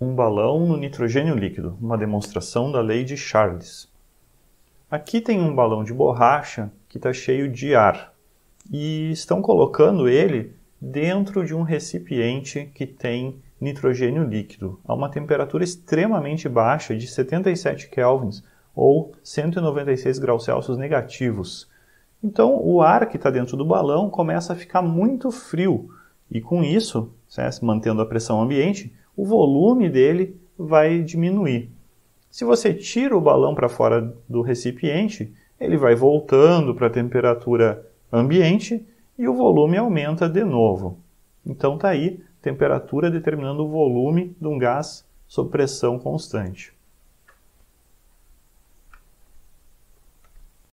Um balão no nitrogênio líquido, uma demonstração da lei de Charles. Aqui tem um balão de borracha que está cheio de ar e estão colocando ele dentro de um recipiente que tem nitrogênio líquido a uma temperatura extremamente baixa de 77 kelvins ou 196 graus Celsius negativos. Então o ar que está dentro do balão começa a ficar muito frio e com isso, né, mantendo a pressão ambiente, o volume dele vai diminuir. Se você tira o balão para fora do recipiente, ele vai voltando para a temperatura ambiente e o volume aumenta de novo. Então tá aí temperatura determinando o volume de um gás sob pressão constante.